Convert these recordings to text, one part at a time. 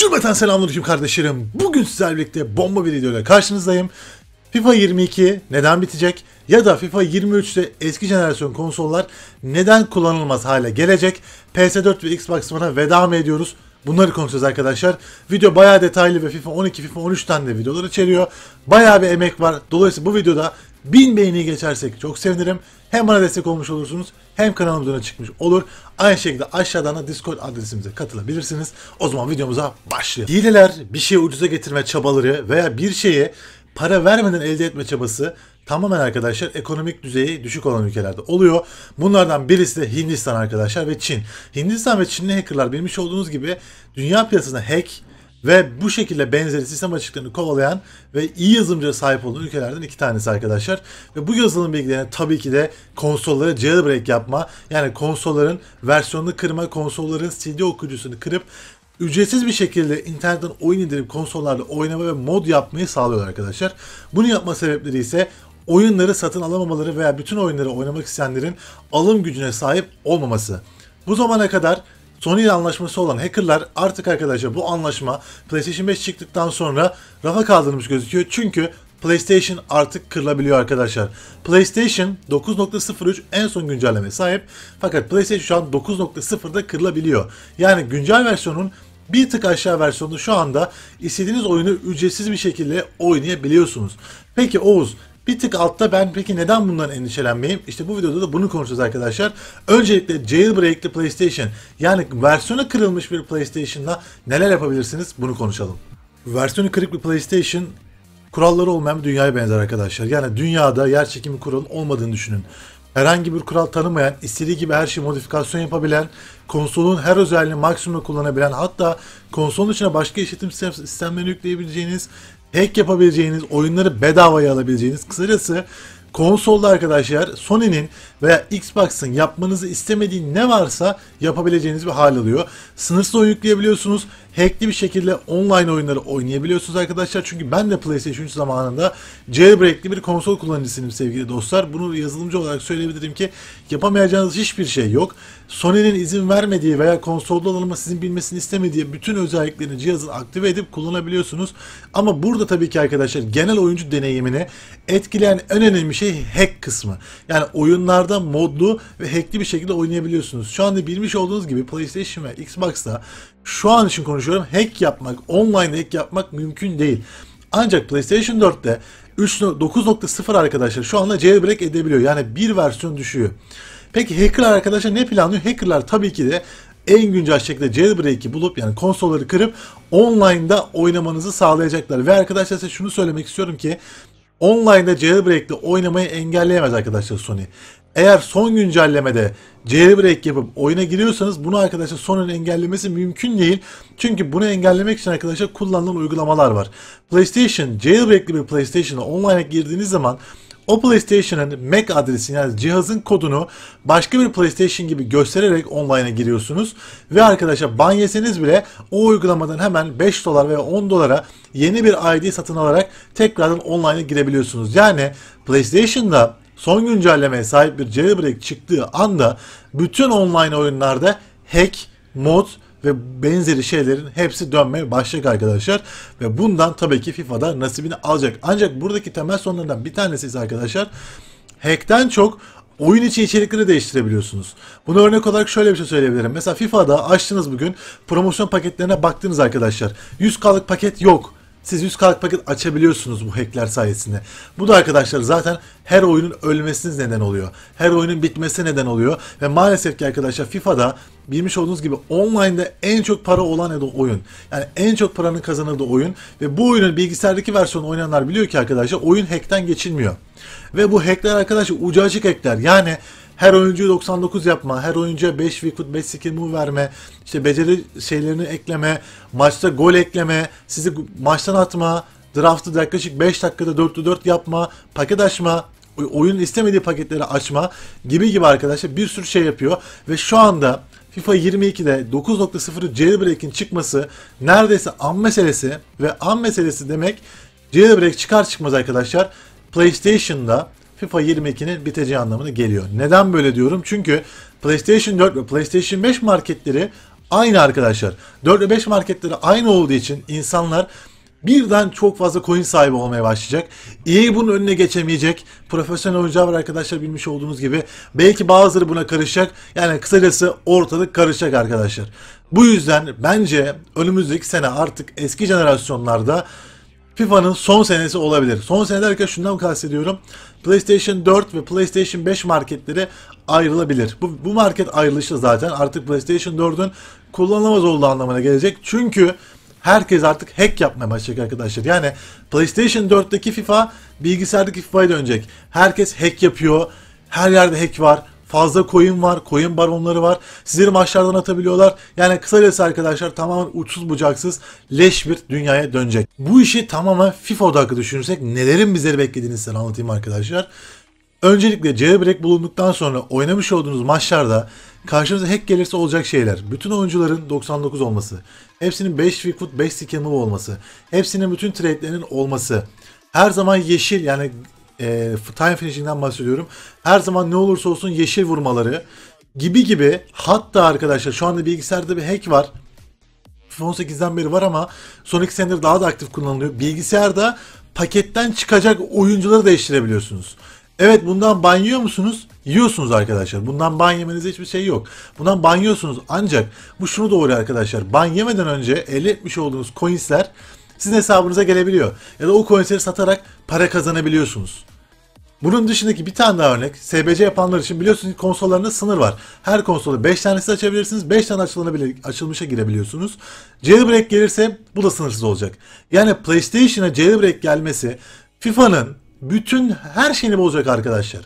Cümleten selamünaleyküm kardeşlerim. Bugün sizlerle birlikte bomba bir videoyla karşınızdayım. FIFA 22 neden bitecek ya da FIFA 23'te eski jenerasyon konsollar neden kullanılmaz hale gelecek? PS4 ve Xbox One'a veda mı ediyoruz? Bunları konuşacağız arkadaşlar. Video bayağı detaylı ve FIFA 12, FIFA 13'ten de videolar içeriyor. Bayağı bir emek var. Dolayısıyla bu videoda 1000 beğeni geçersek çok sevinirim. Hem bana destek olmuş olursunuz hem kanalımızın çıkmış olur. Aynı şekilde aşağıdan da Discord adresimize katılabilirsiniz. O zaman videomuza başlayalım. Hileler, bir şeyi ucuza getirme çabaları veya bir şeye para vermeden elde etme çabası tamamen arkadaşlar ekonomik düzeyi düşük olan ülkelerde oluyor. Bunlardan birisi de Hindistan arkadaşlar ve Çin. Hindistan ve Çinli hackerlar bilmiş olduğunuz gibi dünya piyasasına hack ve bu şekilde benzeri sistem açıklarını kovalayan ve iyi yazılımcıya sahip olan ülkelerden iki tanesi arkadaşlar. Ve bu yazılım bilgilerini tabii ki de konsollara jailbreak yapma yani konsolların versiyonunu kırma, konsolların CD okuyucusunu kırıp ücretsiz bir şekilde internetten oyun indirip konsollarda oynama ve mod yapmayı sağlıyorlar arkadaşlar. Bunu yapma sebepleri ise oyunları satın alamamaları veya bütün oyunları oynamak isteyenlerin alım gücüne sahip olmaması. Bu zamana kadar Sony ile anlaşması olan hackerlar artık arkadaşlar bu anlaşma PlayStation 5 çıktıktan sonra rafa kaldırmış gözüküyor. Çünkü PlayStation artık kırılabiliyor arkadaşlar. PlayStation 9.03 en son güncelleme sahip fakat PlayStation şu an 9.0'da kırılabiliyor. Yani güncel versiyonun bir tık aşağı versiyonu şu anda istediğiniz oyunu ücretsiz bir şekilde oynayabiliyorsunuz. Peki Oğuz bir tık altta ben peki neden bundan endişelenmeyeyim? İşte bu videoda da bunu konuşacağız arkadaşlar. Öncelikle jailbreakli PlayStation yani versiyonu kırılmış bir PlayStation'la neler yapabilirsiniz bunu konuşalım. Versiyonu kırık bir PlayStation kuralları olmayan bir dünyaya benzer arkadaşlar. Yani dünyada yer çekimi kuralı olmadığını düşünün. Herhangi bir kural tanımayan, istediği gibi her şeyi modifikasyon yapabilen, konsolun her özelliğini maksimumda kullanabilen, hatta konsolun içine başka işletim sistemlerini yükleyebileceğiniz hack yapabileceğiniz, oyunları bedavaya alabileceğiniz, kısacası konsolda arkadaşlar Sony'nin veya Xbox'ın yapmanızı istemediği ne varsa yapabileceğiniz bir hal alıyor. Sınırsız oyun yükleyebiliyorsunuz. Hackli bir şekilde online oyunları oynayabiliyorsunuz arkadaşlar. Çünkü ben de PlayStation 3 zamanında jailbreakli bir konsol kullanıcısıyım sevgili dostlar. Bunu yazılımcı olarak söyleyebilirim ki yapamayacağınız hiçbir şey yok. Sony'nin izin vermediği veya konsolda olanıma sizin bilmesini istemediği bütün özelliklerini cihazın aktive edip kullanabiliyorsunuz. Ama burada tabii ki arkadaşlar genel oyuncu deneyimini etkileyen en önemli şey hack kısmı. Yani oyunlarda modlu ve hackli bir şekilde oynayabiliyorsunuz. Şu anda bilmiş olduğunuz gibi PlayStation ve Xbox'ta şu an için konuşuyorum hack yapmak, online hack yapmak mümkün değil. Ancak PlayStation 4'te 9.0 arkadaşlar şu anda jailbreak edebiliyor. Yani bir versiyon düşüyor. Peki hacker arkadaşlar ne planlıyor? Hackerlar tabii ki de en güncel şekilde jailbreak'i bulup yani konsolları kırıp online'da oynamanızı sağlayacaklar. Ve arkadaşlar size şunu söylemek istiyorum ki online'da jailbreak'le oynamayı engelleyemez arkadaşlar Sony. Eğer son güncellemede jailbreak yapıp oyuna giriyorsanız bunu arkadaşlar Sony'nin engellemesi mümkün değil. Çünkü bunu engellemek için arkadaşlar kullanılan uygulamalar var. PlayStation jailbreak'li bir PlayStation'a online'a girdiğiniz zaman o PlayStation'ın hani MAC adresini yani cihazın kodunu başka bir PlayStation gibi göstererek online'a giriyorsunuz. Ve arkadaşa ban yeseniz bile o uygulamadan hemen 5 dolar veya 10 dolara yeni bir ID satın alarak tekrardan online'a girebiliyorsunuz. Yani PlayStation'da son güncellemeye sahip bir jailbreak çıktığı anda bütün online oyunlarda hack, mod ve benzeri şeylerin hepsi dönmeye başlayacak arkadaşlar. Ve bundan tabii ki FIFA'da nasibini alacak. Ancak buradaki temel sorunlardan bir tanesi ise arkadaşlar hack'ten çok oyun içi içerikleri değiştirebiliyorsunuz. Bunu örnek olarak şöyle bir şey söyleyebilirim. Mesela FIFA'da açtınız bugün promosyon paketlerine baktınız arkadaşlar. 100 kalık paket yok. Siz 100 kalık paket açabiliyorsunuz bu hackler sayesinde. Bu da arkadaşlar zaten her oyunun ölmesiniz neden oluyor. Her oyunun bitmesi neden oluyor. Ve maalesef ki arkadaşlar FIFA'da bilmiş olduğunuz gibi online'da en çok para olan da oyun. Yani en çok paranın kazanıldığı oyun ve bu oyunun bilgisayardaki versiyonu oynayanlar biliyor ki arkadaşlar oyun hack'ten geçilmiyor. Ve bu hackler arkadaşlar ucu açık hackler. Yani her oyuncuyu 99 yapma, her oyuncuya 5 Weakfoot, 5 skill move verme, işte beceri şeylerini ekleme, maçta gol ekleme, sizi maçtan atma, draftı yaklaşık 5 dakikada 4'lü 4 yapma, paket açma, oyunun istemediği paketleri açma gibi gibi arkadaşlar bir sürü şey yapıyor ve şu anda FIFA 22'de 9.0 jailbreak'in çıkması neredeyse an meselesi ve an meselesi demek jailbreak çıkar çıkmaz arkadaşlar PlayStation'da FIFA 22'nin biteceği anlamına geliyor. Neden böyle diyorum? Çünkü PlayStation 4 ve PlayStation 5 marketleri aynı arkadaşlar. 4 ve 5 marketleri aynı olduğu için insanlar birden çok fazla coin sahibi olmaya başlayacak. EA bunun önüne geçemeyecek. Profesyonel oyuncular var arkadaşlar bilmiş olduğunuz gibi. Belki bazıları buna karışacak. Yani kısacası ortalık karışacak arkadaşlar. Bu yüzden bence önümüzdeki sene artık eski jenerasyonlarda FIFA'nın son senesi olabilir. Son sene derken şundan kastediyorum. PlayStation 4 ve PlayStation 5 marketleri ayrılabilir. Bu, bu market ayrılışı zaten artık PlayStation 4'ün kullanılamaz olduğu anlamına gelecek. Çünkü herkes artık hack yapmaya başlayacak arkadaşlar. Yani PlayStation 4'teki FIFA bilgisayardaki FIFA'ya dönecek. Herkes hack yapıyor. Her yerde hack var. Fazla coin var, coin baronları var. Sizleri maçlardan atabiliyorlar. Yani kısacası arkadaşlar tamamen uçsuz bucaksız leş bir dünyaya dönecek. Bu işi tamamen FIFA odaklı düşünürsek nelerin bizleri beklediğini size anlatayım arkadaşlar. Öncelikle jailbreak bulunduktan sonra oynamış olduğunuz maçlarda Karşımıza hack gelirse olacak şeyler. Bütün oyuncuların 99 olması. Hepsinin 5 free foot 5 skill move olması. Hepsinin bütün trade'lerinin olması. Her zaman yeşil yani e, time finishing'den bahsediyorum. Her zaman ne olursa olsun yeşil vurmaları gibi gibi hatta arkadaşlar şu anda bilgisayarda bir hack var. 18'den beri var ama son 2 senedir daha da aktif kullanılıyor. Bilgisayarda paketten çıkacak oyuncuları değiştirebiliyorsunuz. Evet bundan banyo musunuz? Yiyorsunuz arkadaşlar. Bundan ban yemenize hiçbir şey yok. Bundan ban Ancak bu şunu doğru arkadaşlar. Ban yemeden önce elde etmiş olduğunuz coinsler sizin hesabınıza gelebiliyor. Ya da o coinsleri satarak para kazanabiliyorsunuz. Bunun dışındaki bir tane daha örnek SBC yapanlar için biliyorsunuz ki konsollarında sınır var. Her konsolu 5 tanesi açabilirsiniz. 5 tane açılmışa girebiliyorsunuz. Jailbreak gelirse bu da sınırsız olacak. Yani PlayStation'a jailbreak gelmesi FIFA'nın bütün her şeyini bozacak arkadaşlar.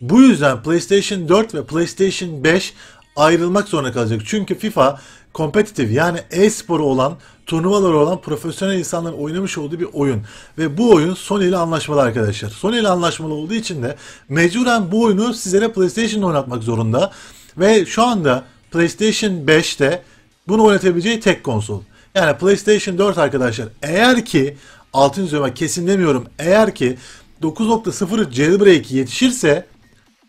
Bu yüzden PlayStation 4 ve PlayStation 5 ayrılmak zorunda kalacak. Çünkü FIFA kompetitif yani e-sporu olan, turnuvaları olan profesyonel insanların oynamış olduğu bir oyun. Ve bu oyun Sony ile anlaşmalı arkadaşlar. Sony ile anlaşmalı olduğu için de mecburen bu oyunu sizlere PlayStation'da oynatmak zorunda. Ve şu anda PlayStation 5'te bunu oynatabileceği tek konsol. Yani PlayStation 4 arkadaşlar eğer ki altını üzerine kesin demiyorum eğer ki 9.0 jailbreak yetişirse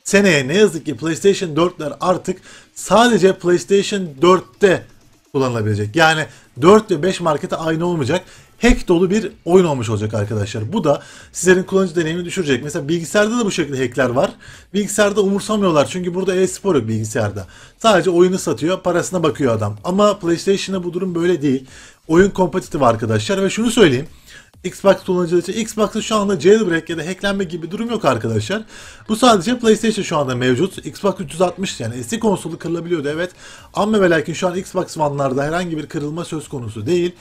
seneye ne yazık ki PlayStation 4'ler artık sadece PlayStation 4'te kullanılabilecek. Yani 4 ve 5 markete aynı olmayacak. Hack dolu bir oyun olmuş olacak arkadaşlar. Bu da sizlerin kullanıcı deneyimi düşürecek. Mesela bilgisayarda da bu şekilde hackler var. Bilgisayarda umursamıyorlar çünkü burada e-spor yok bilgisayarda. Sadece oyunu satıyor, parasına bakıyor adam. Ama PlayStation'da bu durum böyle değil. Oyun kompetitif arkadaşlar ve şunu söyleyeyim. Xbox kullanıcıları için. Xbox'ta şu anda jailbreak ya da hacklenme gibi durum yok arkadaşlar. Bu sadece PlayStation şu anda mevcut. Xbox 360 yani eski konsolu kırılabiliyordu evet. Ama ve lakin şu an Xbox One'larda herhangi bir kırılma söz konusu değil.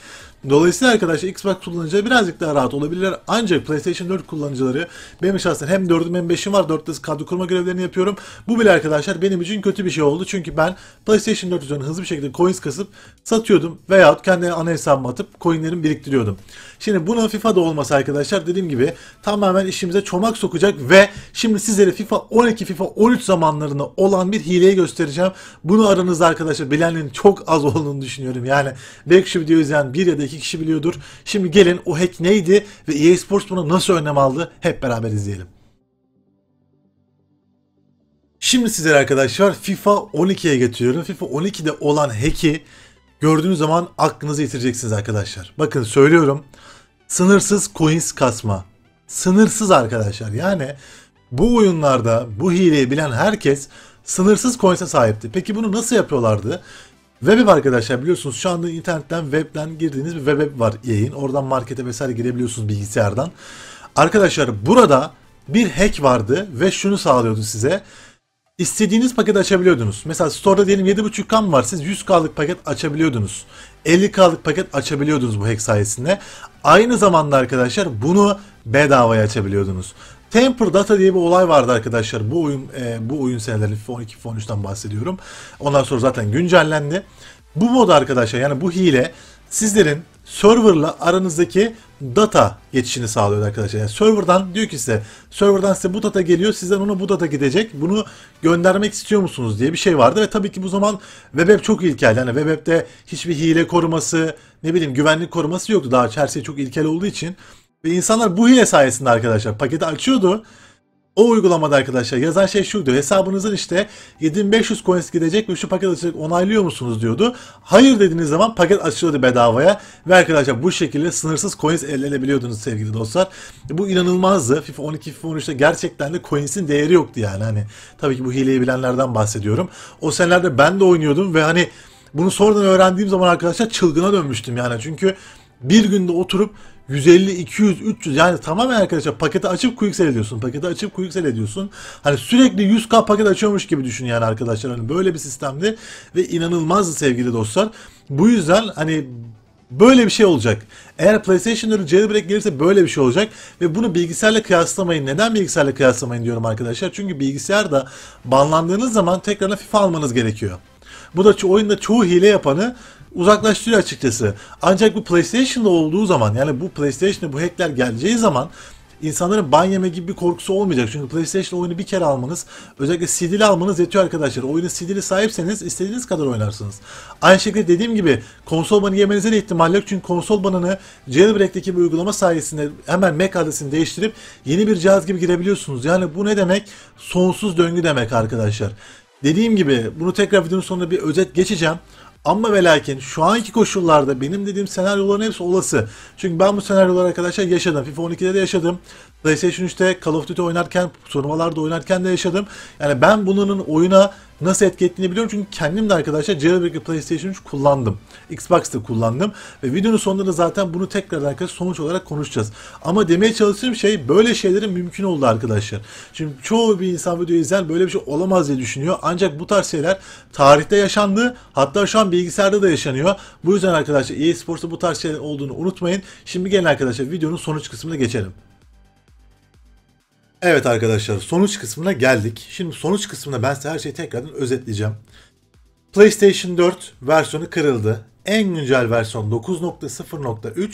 Dolayısıyla arkadaşlar Xbox kullanıcıları birazcık daha rahat olabilirler. Ancak PlayStation 4 kullanıcıları benim şahsen hem 4'üm hem 5'im var. 4'te kadro kurma görevlerini yapıyorum. Bu bile arkadaşlar benim için kötü bir şey oldu. Çünkü ben PlayStation 4 üzerine hızlı bir şekilde coins kasıp satıyordum veyahut kendi ana hesabıma atıp coinlerimi biriktiriyordum. Şimdi bunun FIFA da olmasa arkadaşlar dediğim gibi tamamen işimize çomak sokacak ve şimdi sizlere FIFA 12 FIFA 13 zamanlarında olan bir hileyi göstereceğim. Bunu aranızda arkadaşlar bilenlerin çok az olduğunu düşünüyorum. Yani belki şu videoyu izleyen bir ya da iki kişi biliyordur. Şimdi gelin o hack neydi ve EA Sports bunu nasıl önlem aldı hep beraber izleyelim. Şimdi sizlere arkadaşlar FIFA 12'ye getiriyorum. FIFA 12'de olan hack'i gördüğünüz zaman aklınızı yitireceksiniz arkadaşlar. Bakın söylüyorum. Sınırsız coins kasma. Sınırsız arkadaşlar. Yani bu oyunlarda bu hileyi bilen herkes sınırsız coins'e sahipti. Peki bunu nasıl yapıyorlardı? Web arkadaşlar biliyorsunuz şu anda internetten webden girdiğiniz bir web var yayın. Oradan markete vesaire girebiliyorsunuz bilgisayardan. Arkadaşlar burada bir hack vardı ve şunu sağlıyordu size istediğiniz paketi açabiliyordunuz. Mesela store'da diyelim 7.5K var siz 100K'lık paket açabiliyordunuz. 50K'lık paket açabiliyordunuz bu hack sayesinde. Aynı zamanda arkadaşlar bunu bedavaya açabiliyordunuz. Temper Data diye bir olay vardı arkadaşlar. Bu oyun e, bu oyun seneleri FIFA 12 FIFA 13'ten bahsediyorum. Ondan sonra zaten güncellendi. Bu mod arkadaşlar yani bu hile sizlerin serverla aranızdaki data geçişini sağlıyor arkadaşlar. Yani serverdan diyor ki size serverdan size bu data geliyor sizden ona bu data gidecek. Bunu göndermek istiyor musunuz diye bir şey vardı ve tabii ki bu zaman web app çok ilkel. Yani web app'te hiçbir hile koruması ne bileyim güvenlik koruması yoktu. Daha her şey çok ilkel olduğu için ve insanlar bu hile sayesinde arkadaşlar paketi açıyordu o uygulamada arkadaşlar yazan şey şu diyor. Hesabınızın işte 7500 coins gidecek ve şu paket açacak onaylıyor musunuz diyordu. Hayır dediğiniz zaman paket açılıyordu bedavaya. Ve arkadaşlar bu şekilde sınırsız coins elde edebiliyordunuz sevgili dostlar. Bu inanılmazdı. FIFA 12, FIFA 13'te gerçekten de coins'in değeri yoktu yani. Hani tabii ki bu hileyi bilenlerden bahsediyorum. O senelerde ben de oynuyordum ve hani bunu sonradan öğrendiğim zaman arkadaşlar çılgına dönmüştüm yani. Çünkü bir günde oturup 150, 200, 300 yani tamamen arkadaşlar paketi açıp quick ediyorsun. Paketi açıp quick ediyorsun. Hani sürekli 100k paket açıyormuş gibi düşün yani arkadaşlar. Hani böyle bir sistemdi ve inanılmazdı sevgili dostlar. Bu yüzden hani Böyle bir şey olacak. Eğer PlayStation 4 jailbreak gelirse böyle bir şey olacak. Ve bunu bilgisayarla kıyaslamayın. Neden bilgisayarla kıyaslamayın diyorum arkadaşlar. Çünkü bilgisayarda banlandığınız zaman tekrardan FIFA almanız gerekiyor. Bu da oyunda çoğu hile yapanı uzaklaştırıyor açıkçası. Ancak bu PlayStation'da olduğu zaman yani bu PlayStation'da bu hackler geleceği zaman insanların ban yeme gibi bir korkusu olmayacak. Çünkü PlayStation oyunu bir kere almanız, özellikle CD'li almanız yetiyor arkadaşlar. Oyunun CD'li sahipseniz istediğiniz kadar oynarsınız. Aynı şekilde dediğim gibi konsol banı yemenize de ihtimal yok. Çünkü konsol banını jailbreak'teki bir uygulama sayesinde hemen MAC adresini değiştirip yeni bir cihaz gibi girebiliyorsunuz. Yani bu ne demek? Sonsuz döngü demek arkadaşlar. Dediğim gibi bunu tekrar videonun sonunda bir özet geçeceğim. Ama ve lakin şu anki koşullarda benim dediğim senaryoların hepsi olası. Çünkü ben bu senaryoları arkadaşlar yaşadım. FIFA 12'de de yaşadım. PlayStation 3'te Call of Duty oynarken, turnuvalarda oynarken de yaşadım. Yani ben bunların oyuna nasıl etki ettiğini biliyorum çünkü kendim de arkadaşlar Jailbreak'ı PlayStation 3 kullandım. Xbox'ta kullandım ve videonun sonunda zaten bunu tekrar arkadaşlar sonuç olarak konuşacağız. Ama demeye çalıştığım şey böyle şeylerin mümkün oldu arkadaşlar. Şimdi çoğu bir insan videoyu izler böyle bir şey olamaz diye düşünüyor. Ancak bu tarz şeyler tarihte yaşandı hatta şu an bilgisayarda da yaşanıyor. Bu yüzden arkadaşlar EA Sports'ta bu tarz şeyler olduğunu unutmayın. Şimdi gelin arkadaşlar videonun sonuç kısmına geçelim. Evet arkadaşlar sonuç kısmına geldik. Şimdi sonuç kısmında ben size her şeyi tekrardan özetleyeceğim. PlayStation 4 versiyonu kırıldı. En güncel versiyon 9.0.3.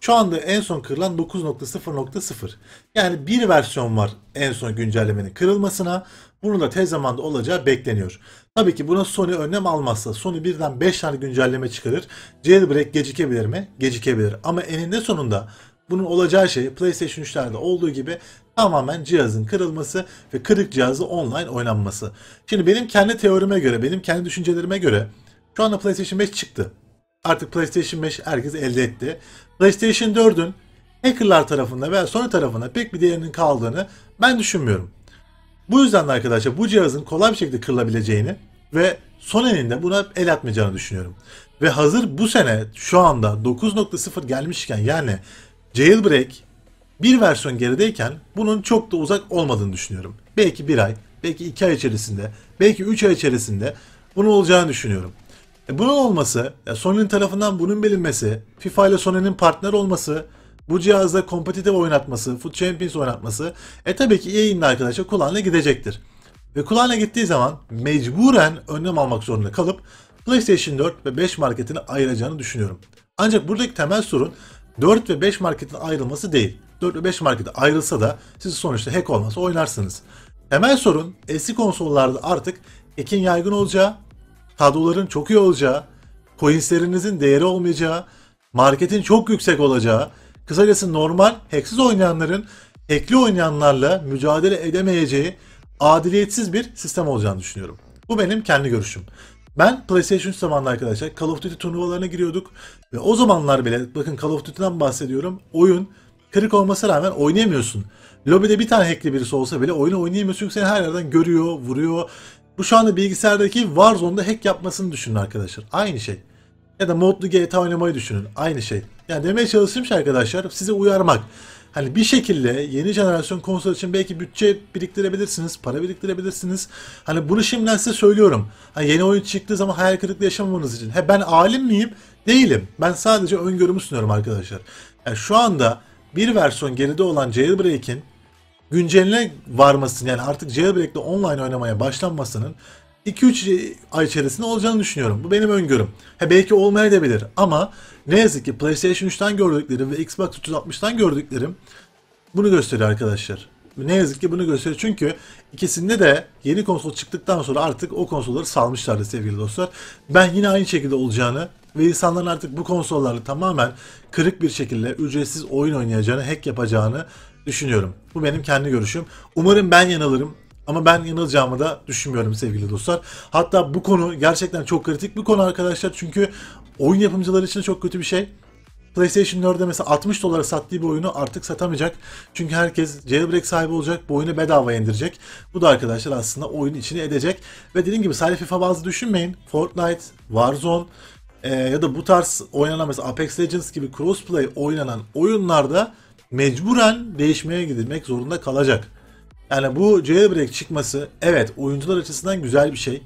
Şu anda en son kırılan 9.0.0. Yani bir versiyon var en son güncellemenin kırılmasına. Bunun da tez zamanda olacağı bekleniyor. Tabii ki buna Sony önlem almazsa Sony birden 5 tane güncelleme çıkarır. Jailbreak gecikebilir mi? Gecikebilir. Ama eninde sonunda bunun olacağı şey PlayStation 3'lerde olduğu gibi tamamen cihazın kırılması ve kırık cihazı online oynanması. Şimdi benim kendi teorime göre, benim kendi düşüncelerime göre şu anda PlayStation 5 çıktı. Artık PlayStation 5 herkes elde etti. PlayStation 4'ün hackerlar tarafında veya Sony tarafında pek bir değerinin kaldığını ben düşünmüyorum. Bu yüzden de arkadaşlar bu cihazın kolay bir şekilde kırılabileceğini ve Sony'nin de buna el atmayacağını düşünüyorum. Ve hazır bu sene şu anda 9.0 gelmişken yani jailbreak bir versiyon gerideyken bunun çok da uzak olmadığını düşünüyorum. Belki bir ay, belki iki ay içerisinde, belki üç ay içerisinde bunun olacağını düşünüyorum. E bunun olması, Sony'nin tarafından bunun bilinmesi, FIFA ile Sony'nin partner olması, bu cihazda kompetitif oynatması, Foot Champions oynatması e tabii ki yayınla e arkadaşa kulağına gidecektir. Ve kulağına gittiği zaman mecburen önlem almak zorunda kalıp PlayStation 4 ve 5 marketini ayıracağını düşünüyorum. Ancak buradaki temel sorun 4 ve 5 marketin ayrılması değil. 4 ve 5 markete ayrılsa da siz sonuçta hack olmaz oynarsınız. Temel sorun eski konsollarda artık ekin yaygın olacağı, kadroların çok iyi olacağı, coinslerinizin değeri olmayacağı, marketin çok yüksek olacağı, kısacası normal hacksiz oynayanların hackli oynayanlarla mücadele edemeyeceği adiliyetsiz bir sistem olacağını düşünüyorum. Bu benim kendi görüşüm. Ben PlayStation 3 zamanında arkadaşlar Call of Duty turnuvalarına giriyorduk ve o zamanlar bile bakın Call of Duty'den bahsediyorum. Oyun kırık olması rağmen oynayamıyorsun. Lobide bir tane hackli birisi olsa bile oyunu oynayamıyorsun çünkü seni her yerden görüyor, vuruyor. Bu şu anda bilgisayardaki Warzone'da hack yapmasını düşünün arkadaşlar. Aynı şey. Ya da modlu GTA oynamayı düşünün. Aynı şey. Yani demeye çalıştığım şey arkadaşlar sizi uyarmak. Hani bir şekilde yeni jenerasyon konsol için belki bütçe biriktirebilirsiniz, para biriktirebilirsiniz. Hani bunu şimdiden size söylüyorum. Hani yeni oyun çıktığı zaman hayal kırıklığı yaşamamanız için. He ben alim miyim? Değilim. Ben sadece öngörümü sunuyorum arkadaşlar. Yani şu anda bir versiyon geride olan Jailbreak'in güncelline varmasının yani artık Jailbreak'le online oynamaya başlanmasının 2-3 ay içerisinde olacağını düşünüyorum. Bu benim öngörüm. He belki olmayabilir ama ne yazık ki PlayStation 3'ten gördüklerim ve Xbox 360'tan gördüklerim bunu gösteriyor arkadaşlar. Ne yazık ki bunu gösteriyor. Çünkü ikisinde de yeni konsol çıktıktan sonra artık o konsolları salmışlardı sevgili dostlar. Ben yine aynı şekilde olacağını ve insanların artık bu konsolları tamamen kırık bir şekilde ücretsiz oyun oynayacağını, hack yapacağını düşünüyorum. Bu benim kendi görüşüm. Umarım ben yanılırım. Ama ben yanılacağımı da düşünmüyorum sevgili dostlar. Hatta bu konu gerçekten çok kritik bir konu arkadaşlar. Çünkü oyun yapımcıları için çok kötü bir şey. PlayStation 4'de mesela 60 dolara sattığı bir oyunu artık satamayacak. Çünkü herkes jailbreak sahibi olacak, bu oyunu bedava indirecek. Bu da arkadaşlar aslında oyun içine edecek. Ve dediğim gibi sadece FIFA bazı düşünmeyin. Fortnite, Warzone, e, ya da bu tarz oynanan mesela Apex Legends gibi crossplay oynanan oyunlarda mecburen değişmeye gidilmek zorunda kalacak. Yani bu jailbreak çıkması evet oyuncular açısından güzel bir şey.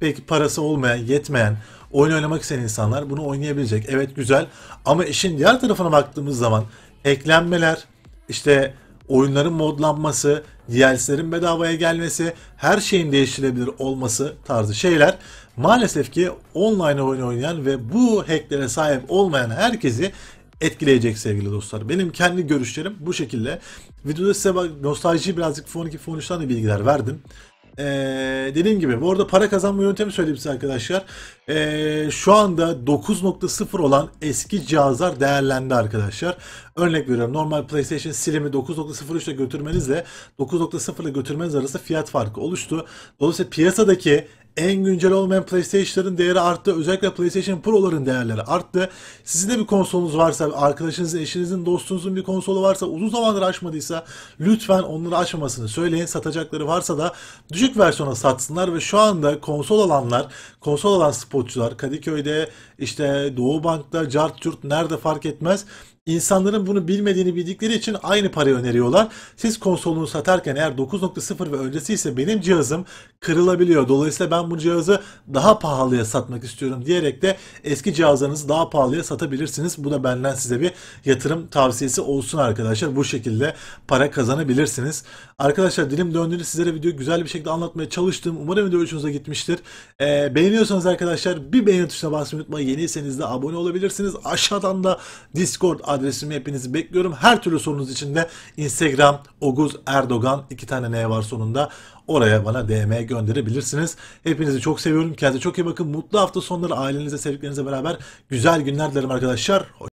Peki parası olmayan, yetmeyen, oyun oynamak isteyen insanlar bunu oynayabilecek. Evet güzel ama işin diğer tarafına baktığımız zaman eklenmeler, işte oyunların modlanması, DLC'lerin bedavaya gelmesi, her şeyin değiştirilebilir olması tarzı şeyler maalesef ki online oyun oynayan ve bu hacklere sahip olmayan herkesi etkileyecek sevgili dostlar. Benim kendi görüşlerim bu şekilde. Videoda size bak nostalji birazcık Phone 2 Phone de bilgiler verdim. Ee, dediğim gibi bu arada para kazanma yöntemi söyleyeyim size arkadaşlar. Ee, şu anda 9.0 olan eski cihazlar değerlendi arkadaşlar. Örnek veriyorum normal PlayStation Slim'i 9.03 ile götürmenizle 9.0 ile götürmeniz arasında fiyat farkı oluştu. Dolayısıyla piyasadaki en güncel olmayan PlayStation'ların değeri arttı. Özellikle PlayStation Pro'ların değerleri arttı. Sizin de bir konsolunuz varsa, arkadaşınızın, eşinizin, dostunuzun bir konsolu varsa, uzun zamandır açmadıysa lütfen onları açmamasını söyleyin. Satacakları varsa da düşük versiyona satsınlar ve şu anda konsol alanlar, konsol alan spotçular Kadıköy'de, işte Doğu Bank'ta, Cart Cürt nerede fark etmez İnsanların bunu bilmediğini bildikleri için aynı parayı öneriyorlar. Siz konsolunu satarken eğer 9.0 ve öncesi ise benim cihazım kırılabiliyor. Dolayısıyla ben bu cihazı daha pahalıya satmak istiyorum diyerek de eski cihazlarınızı daha pahalıya satabilirsiniz. Bu da benden size bir yatırım tavsiyesi olsun arkadaşlar. Bu şekilde para kazanabilirsiniz. Arkadaşlar dilim döndüğünde sizlere video güzel bir şekilde anlatmaya çalıştım. Umarım video hoşunuza gitmiştir. Ee, beğeniyorsanız arkadaşlar bir beğeni tuşuna basmayı unutmayın. Yeniyseniz de abone olabilirsiniz. Aşağıdan da Discord adresimi hepinizi bekliyorum. Her türlü sorunuz için de Instagram Oguz Erdogan iki tane ne var sonunda. Oraya bana DM gönderebilirsiniz. Hepinizi çok seviyorum. Kendinize çok iyi bakın. Mutlu hafta sonları ailenizle, sevdiklerinizle beraber güzel günler dilerim arkadaşlar.